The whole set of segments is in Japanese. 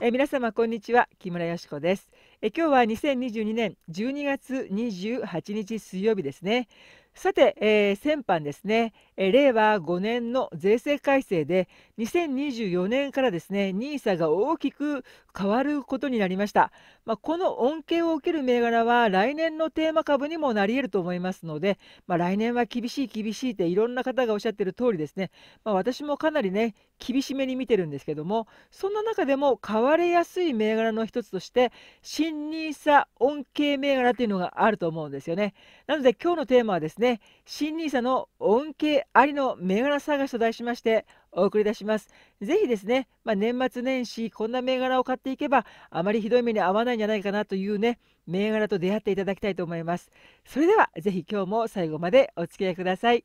え皆様こんにちは木村よしこですえ今日は2022年12月28日水曜日ですねさて、えー、先般ですね、え令和5年の税制改正で2024年からですね NISA が大きく変わることになりました、まあ、この恩恵を受ける銘柄は来年のテーマ株にもなり得ると思いますので、まあ、来年は厳しい厳しいっていろんな方がおっしゃってる通りですね、まあ、私もかなりね厳しめに見てるんですけどもそんな中でも買われやすい銘柄の一つとして新 nisa 恩恵銘柄というのがあると思うんですよねなので今日のテーマはですね新 nisa の恩恵ありの銘柄探しと題しましてお送り出します。ぜひですね、まあ、年末年始こんな銘柄を買っていけばあまりひどい目に遭わないんじゃないかなというね銘柄と出会っていただきたいと思います。それではぜひ今日も最後までお付き合いください。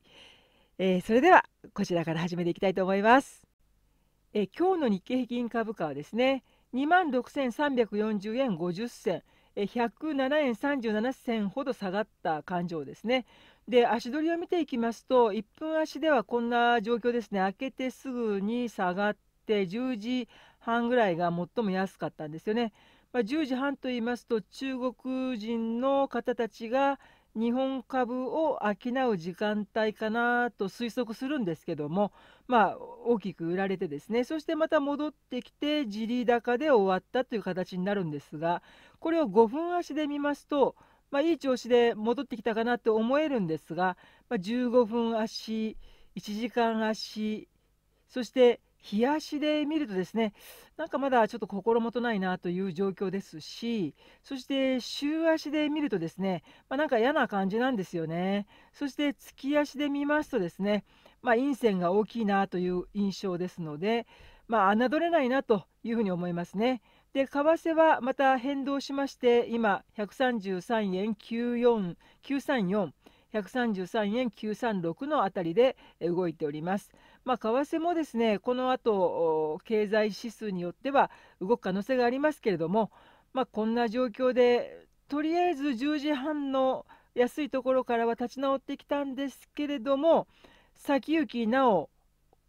えー、それではこちらから始めていきたいと思います。えー、今日の日経平均株価はですね2万6340円50銭107円37銭ほど下がった感情ですねで足取りを見ていきますと1分足ではこんな状況ですね開けてすぐに下がって10時半ぐらいが最も安かったんですよね。まあ、10時半と言いますと中国人の方たちが日本株を商う時間帯かなと推測するんですけども、まあ、大きく売られてですねそしてまた戻ってきて地利高で終わったという形になるんですがこれを5分足で見ますとまあ、いい調子で戻ってきたかなって思えるんですが、まあ、15分足1時間足そして日足で見るとですねなんかまだちょっと心もとないなという状況ですしそして週足で見るとですね、まあ、なんか嫌な感じなんですよねそして月足で見ますとですね、まあ、陰線が大きいなという印象ですので、まあ、侮れないなというふうに思いますね。で為替はまた変動しまして今133円94 934 133円936のあたりで動いております。まあ、為替もですねこの後経済指数によっては動く可能性がありますけれども、まあ、こんな状況でとりあえず10時半の安いところからは立ち直ってきたんですけれども先行きなお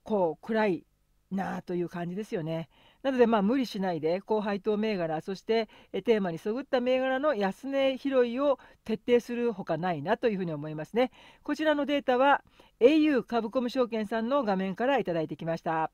こう暗いなあという感じですよね。なので、まあ、無理しないで高配当銘柄そしてテーマにそぐった銘柄の安値拾いを徹底するほかないなというふうに思いますね。こちらのデータは au 株コム証券さんの画面からいただいてきました。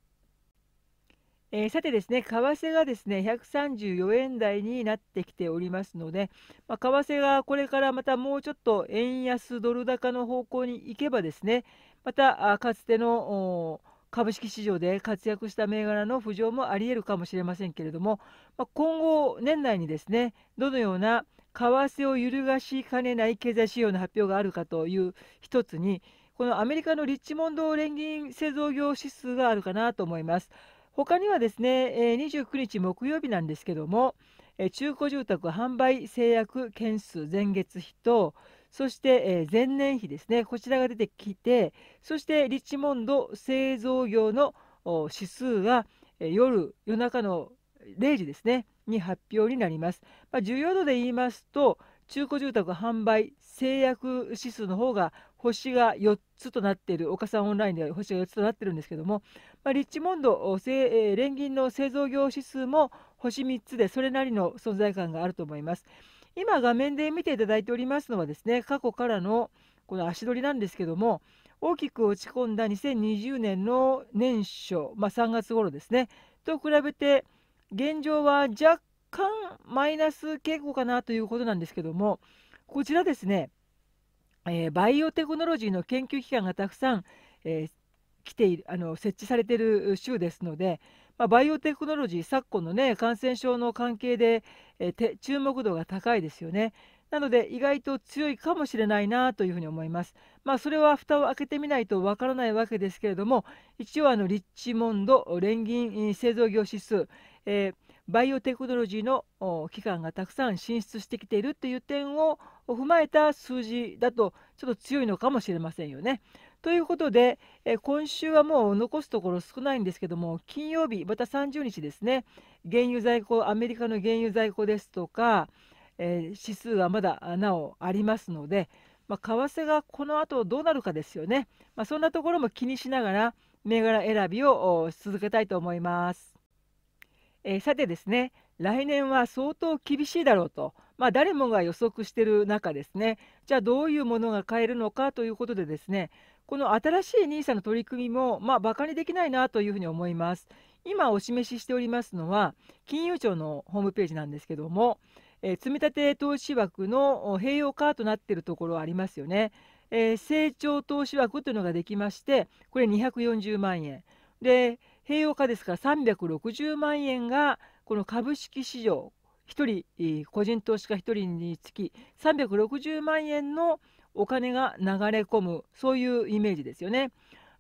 えー、さてですね、為替がですね、134円台になってきておりますので、まあ、為替がこれからまたもうちょっと円安ドル高の方向に行けばですね、またかつての株式市場で活躍した銘柄の浮上もありえるかもしれませんけれども、まあ、今後、年内にですねどのような為替を揺るがしかねない経済指標の発表があるかという一つにこのアメリカのリッチモンド連銀製造業指数があるかなと思います。他にはですね29日木曜日なんですけども中古住宅販売制約件数前月比とそして、え前年比ですね、こちらが出てきて、そしてリッチモンド製造業の指数が、え夜、夜中の0時ですね、に発表になります。まあ、重要度で言いますと、中古住宅販売制約指数の方が星が4つとなっている、岡さんオンラインでは星が4つとなっているんですけども、まあ、リッチモンド、連銀の製造業指数も星3つで、それなりの存在感があると思います。今画面で見ていただいておりますのはですね過去からのこの足取りなんですけども大きく落ち込んだ2020年の年初、まあ、3月頃ですねと比べて現状は若干マイナス傾向かなということなんですけどもこちらですね、えー、バイオテクノロジーの研究機関がたくさん、えー、来ているあの設置されている州ですのでまあ、バイオテクノロジー昨今のね感染症の関係で、えー、注目度が高いですよね。なので意外と強いかもしれないなというふうに思います。まあ、それは蓋を開けてみないとわからないわけですけれども一応あのリッチモンド連銀製造業指数、えー、バイオテクノロジーの機関がたくさん進出してきているという点を踏まえた数字だとちょっと強いのかもしれませんよね。ということで、え今週はもう残すところ少ないんですけども金曜日また30日ですね原油在庫アメリカの原油在庫ですとか、えー、指数はまだなおありますので、まあ、為替がこの後どうなるかですよね、まあ、そんなところも気にしながら銘柄選びを続けたいと思います。えー、さてですね来年は相当厳しいだろうと、まあ、誰もが予測している中ですねじゃあどういうものが買えるのかということでですねこの新しい NISA の取り組みも、まあ、バカにできないなというふうに思います。今お示ししておりますのは金融庁のホームページなんですけども、えー、積立投資枠の併用化となっているところありますよね、えー、成長投資枠というのができましてこれ240万円で併用化ですから360万円がこの株式市場1人個人投資家1人につき360万円のお金が流れ込むそういうイメージですよね。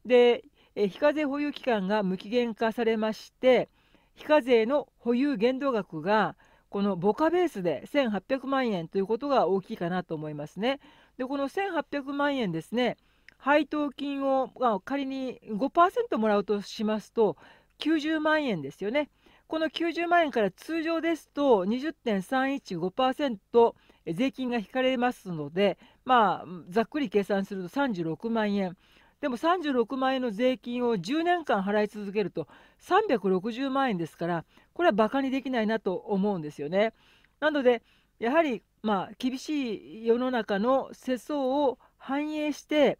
で非課税保有期間が無期限化されまして非課税の保有限度額がこの母価ベースで1800万円ということが大きいかなと思いますね。でこの1800万円ですね配当金を、まあ、仮に5%もらうとしますと90万円ですよね。この90万円から通常ですと20.315%税金が引かれますので、まあ、ざっくり計算すると36万円。でも36万円の税金を10年間払い続けると360万円ですからこれはバカにできないなと思うんですよね。なのでやはりまあ厳しい世の中の世相を反映して、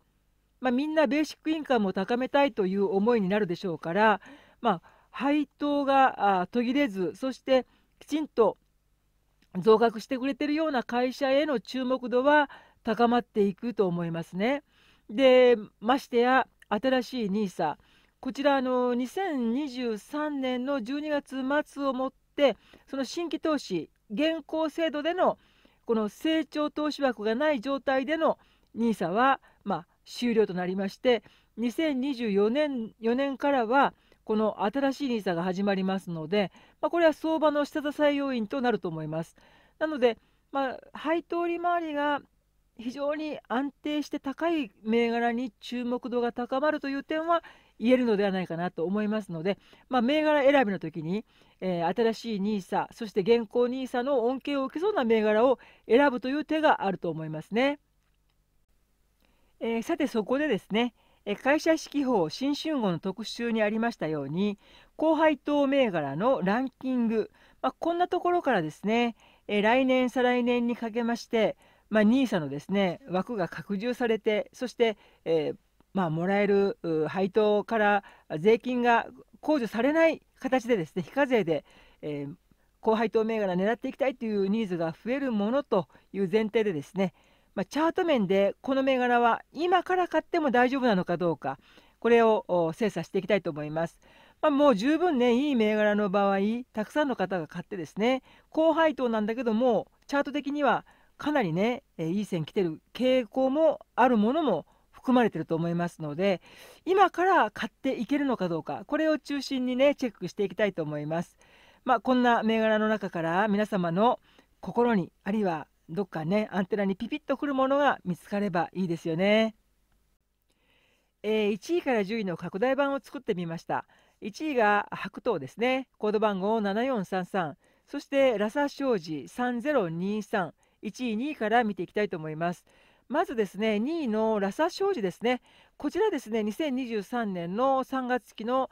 まあ、みんなベーシックインカムを高めたいという思いになるでしょうから、まあ、配当が途切れずそしてきちんと増額してくれてるような会社への注目度は高まっていくと思いますね。でましてや新しい NISA こちらあの2023年の12月末をもってその新規投資現行制度でのこの成長投資枠がない状態での NISA は、まあ、終了となりまして2024年 ,4 年からはこの新しい NISA が始まりますので、まあ、これは相場の下支え要因となると思います。なので、まあ、配当利回りが非常に安定して高い銘柄に注目度が高まるという点は言えるのではないかなと思いますので、まあ、銘柄選びの時に、えー、新しい NISA そして現行 NISA の恩恵を受けそうな銘柄を選ぶという手があると思いますね。えー、さてそこでですね会社指揮法新春号の特集にありましたように後輩等銘柄のランキング、まあ、こんなところからですね、え来年再来年にかけまして、ま NISA のですね枠が拡充されてそして、えー、まあ、もらえる配当から税金が控除されない形でですね非課税で、えー、高配当銘柄狙っていきたいというニーズが増えるものという前提でですねまあ、チャート面でこの銘柄は今から買っても大丈夫なのかどうかこれを精査していきたいと思います。まあ、もう十分ねいい銘柄の場合たくさんの方が買ってですね高配当なんだけどもチャート的にはかなりね、えいい線来てる傾向もあるものも含まれてると思いますので今から買っていけるのかどうかこれを中心にねチェックしていきたいと思います。まあ、こんな銘柄の中から皆様の心にあるいはどっかねアンテナにピピッとくるものが見つかればいいですよね。えー、1位から10位の拡大版を作ってみました。1位が白桃ですね。コード番号7433。そしてラサ商事3023。1位、2位から見ていきたいと思います。まずですね2位のラサ商事ですね、こちらですね2023年の3月期の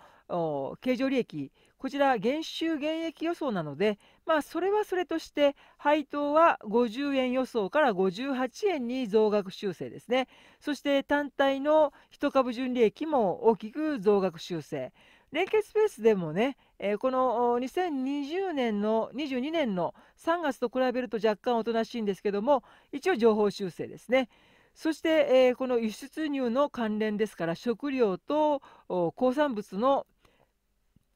経常利益、こちら減収減益予想なので、まあ、それはそれとして配当は50円予想から58円に増額修正ですね、そして単体の1株純利益も大きく増額修正。連結スペースでもね、えー、この2020年の22年の3月と比べると若干おとなしいんですけども一応情報修正ですねそして、えー、この輸出入の関連ですから食料と鉱産物の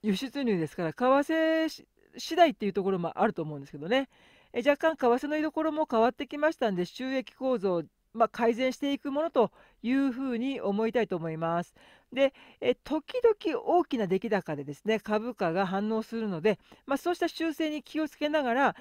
輸出入ですから為替次第っていうところもあると思うんですけどね、えー、若干為替の居所も変わってきましたんで収益構造まあ、改善していくものというふうに思いたいと思います。で、え時々大きな出来高でですね株価が反応するので、まあ、そうした修正に気をつけながら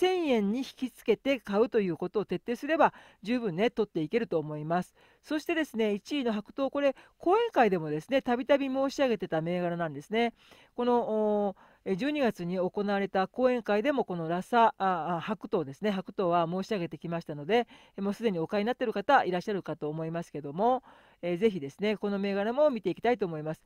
1000円に引きつけて買うということを徹底すれば十分ね取っていけると思います。そしてですね1位の白桃これ講演会でもですねたびたび申し上げてた銘柄なんですね。この12月に行われた講演会でもこのラサ白桃ですね白桃は申し上げてきましたのでもうすでにお買いになっている方いらっしゃるかと思いますけども、えー、ぜひですねこの銘柄も見ていきたいと思います。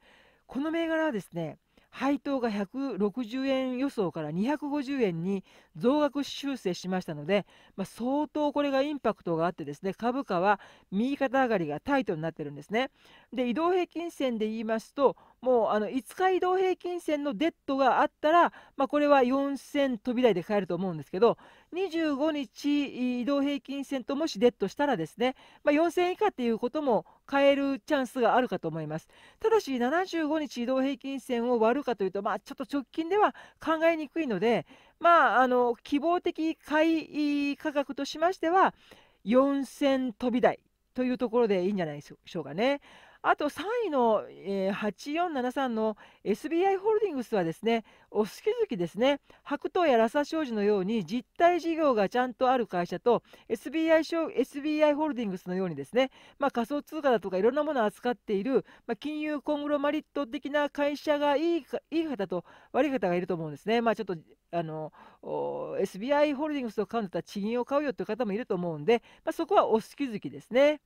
この銘柄はですね配当が160円予想から250円に増額修正しましたので、まあ、相当これがインパクトがあってですね株価は右肩上がりがタイトになっているんですね。で移動平均線で言いますともうあの5日移動平均線のデッドがあったら、まあ、これは4000飛び台で買えると思うんですけど、25日移動平均線ともしデッドしたらですね、まあ、4000以下っていうことも買えるチャンスがあるかと思います。ただし、75日移動平均線を割るかというと、まあ、ちょっと直近では考えにくいので、まあ、あの希望的買い価格としましては、4000飛び台というところでいいんじゃないでしょうかね。あと3位の、えー、8473の SBI ホールディングスはですねお好き好きですね白桃やラサ商事のように実体事業がちゃんとある会社と SBI, SBI ホールディングスのようにですね、まあ、仮想通貨だとかいろんなものを扱っている、まあ、金融コングロマリット的な会社がいいいい方と悪い方がいると思うんですね。まあ、ちょっとあの SBI ホールディングスを買うんだったら地銀を買うよという方もいると思うんで、まあ、そこはお好き好きですね。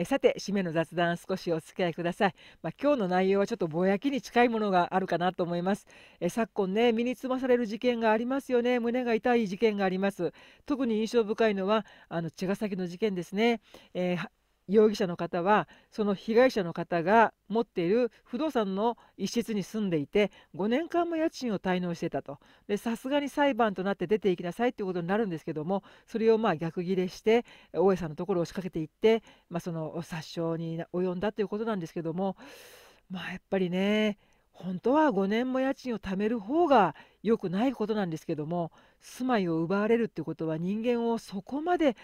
えさて締めの雑談少しお付き合いください、まあ、今日の内容はちょっとぼやきに近いものがあるかなと思います、え昨今ね身につまされる事件がありますよね胸が痛い事件があります特に印象深いのはあの茅ヶ崎の事件ですね、えー、容疑者の方はその被害者の方が持っている不動産の一室に住んでいて5年間も家賃を滞納してたとさすがに裁判となって出ていきなさいということになるんですけどもそれをまあ逆ギレして大江さんのところを仕掛けていって、まあ、その殺傷に及んだということなんですけども、まあ、やっぱりね本当は5年も家賃を貯める方が良くないことなんですけども住まいを奪われるってことは人間をそこまで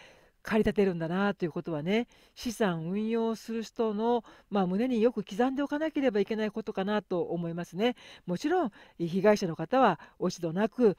駆り立てるんだなということはね資産運用する人の、まあ、胸によく刻んでおかなければいけないことかなと思いますね。もちろん被害者の方は落ち度なく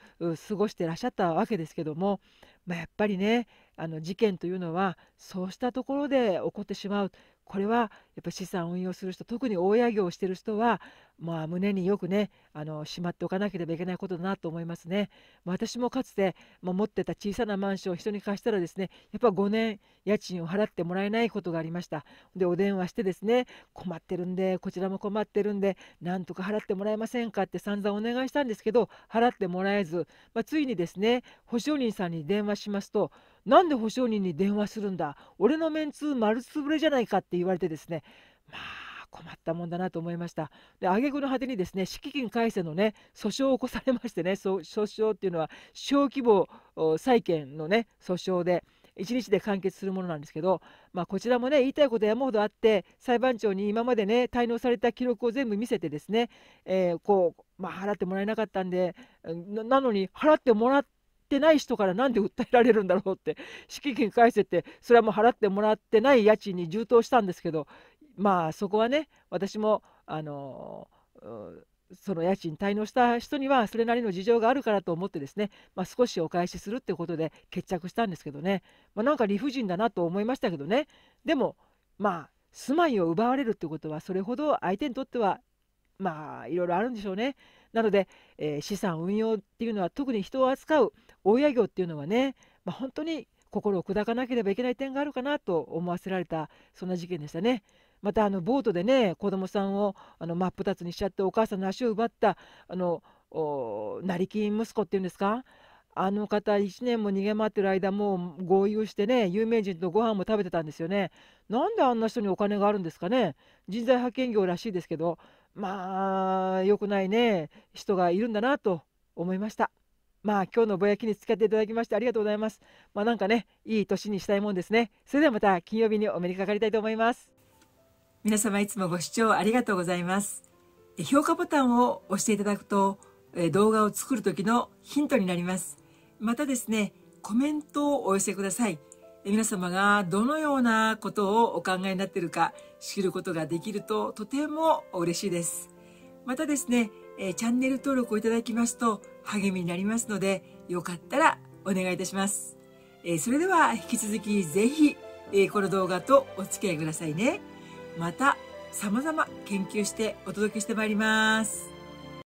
過ごしてらっしゃったわけですけども、まあ、やっぱりねあの事件というのはそうしたところで起こってしまうこれはやっぱ資産運用する人特に大家業をしてる人は、まあ、胸によくねあのしまっておかなければいけないことだなと思いますね。私もかつて、まあ、持ってた小さなマンションを人に貸したらですねやっぱ5年家賃を払ってもらえないことがありました。でお電話してですね困ってるんでこちらも困ってるんでなんとか払ってもらえませんかって散々お願いしたんですけど払ってもらえず、まあ、ついにですね保証人さんに電話しますとなんで保証人に電話するんだ俺のメンツ丸つぶれじゃないかって言われてですねまあ困ったもんだなと思いましたで挙句の果てにですね敷金改正のね訴訟を起こされましてね訴訟っていうのは小規模債権のね訴訟で1日で完結するものなんですけど、まあ、こちらもね言いたいこと山ほどあって裁判長に今までね滞納された記録を全部見せてですね、えー、こうまあ、払ってもらえなかったんでなのに払ってもらっってない人から何で訴えられるんだろうって敷 金返せってそれはもう払ってもらってない家賃に充当したんですけどまあそこはね私もあのその家賃滞納した人にはそれなりの事情があるからと思ってですね、まあ、少しお返しするってことで決着したんですけどね、まあ、なんか理不尽だなと思いましたけどねでもまあ住まいを奪われるってことはそれほど相手にとってはまあいろいろあるんでしょうね。なので、えー、資産運用っていうのは特に人を扱う大谷業っていうのはね、まあ、本当に心を砕かなければいけない点があるかなと思わせられたそんな事件でしたね。またあのボートでね子供さんをあの真っ二つにしちゃってお母さんの足を奪ったあの成金息子っていうんですかあの方1年も逃げ回ってる間もう合流してね有名人とご飯も食べてたんですよねなんであんな人にお金があるんですかね人材派遣業らしいですけどまあ良くないね人がいるんだなと思いました。まあ今日のぼやきに使っていただきましてありがとうございます。まあ、なんかね、いい年にしたいもんですね。それではまた金曜日にお目にかかりたいと思います。皆様いつもご視聴ありがとうございます。評価ボタンを押していただくと動画を作る時のヒントになります。またですね、コメントをお寄せください。皆様がどのようなことをお考えになっているか知ることができるととても嬉しいです。またですね、チャンネル登録をいただきますと励みになりますので、よかったらお願いいたします。えそれでは引き続きぜひ、えこの動画とお付き合いくださいね。また様々研究してお届けしてまいります。